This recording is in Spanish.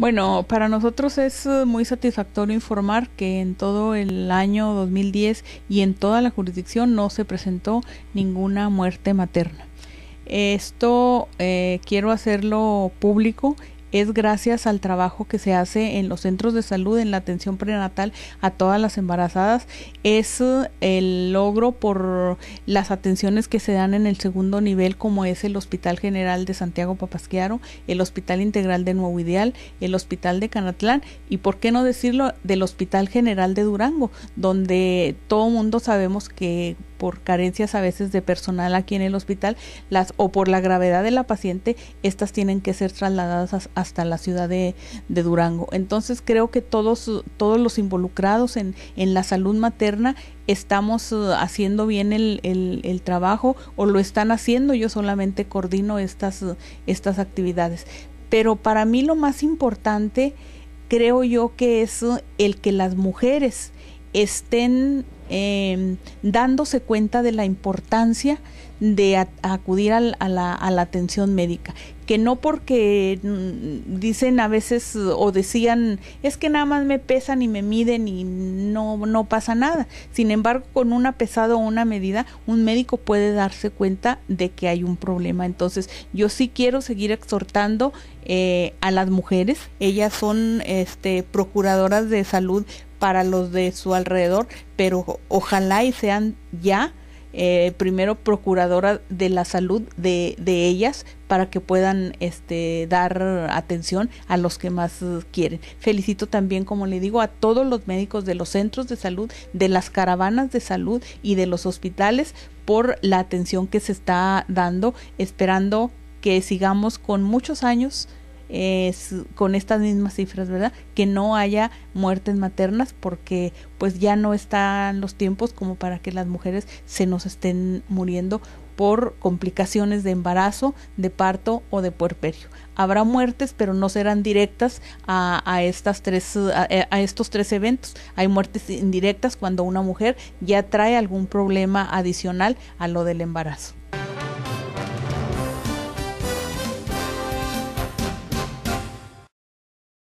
Bueno, para nosotros es eh, muy satisfactorio informar que en todo el año 2010 y en toda la jurisdicción no se presentó ninguna muerte materna. Esto eh, quiero hacerlo público es gracias al trabajo que se hace en los centros de salud, en la atención prenatal a todas las embarazadas. Es eh, el logro por las atenciones que se dan en el segundo nivel, como es el Hospital General de Santiago Papasquiaro, el Hospital Integral de Nuevo Ideal, el Hospital de Canatlán y, por qué no decirlo, del Hospital General de Durango, donde todo mundo sabemos que por carencias a veces de personal aquí en el hospital las o por la gravedad de la paciente, estas tienen que ser trasladadas a hasta la ciudad de, Durango. Entonces creo que todos, todos los involucrados en, la salud materna estamos uh, haciendo bien el, el, el, trabajo o lo están haciendo, yo solamente coordino estas, uh, estas actividades. Pero para mí lo más importante creo yo que es uh, el que las mujeres estén Em, dándose cuenta de la importancia de acudir a, la, atención médica. Que no porque mm, dicen a veces o decían, es que nada más me pesan y me miden y no, no pasa nada. Sin embargo, con una pesada o una medida, un médico puede darse cuenta de que hay un problema. Entonces, yo sí quiero seguir exhortando eh, a las mujeres. Ellas son este, procuradoras de salud para los de su alrededor, pero ojalá y sean ya eh, primero procuradora de la salud de, de, ellas para que puedan este, dar atención a los que más quieren. Felicito también, como le digo, a todos los médicos de los centros de salud, de las caravanas de salud y de los hospitales por la atención que se está dando, esperando que sigamos con muchos años eh, con estas mismas cifras, ¿verdad? Que no haya muertes maternas porque pues ya no están los tiempos como para que las mujeres se nos estén muriendo por complicaciones de embarazo, de parto o de puerperio. Habrá muertes, pero no serán directas a, estas tres, a, estos tres eventos. Hay muertes indirectas cuando una mujer ya trae algún problema adicional a lo del embarazo.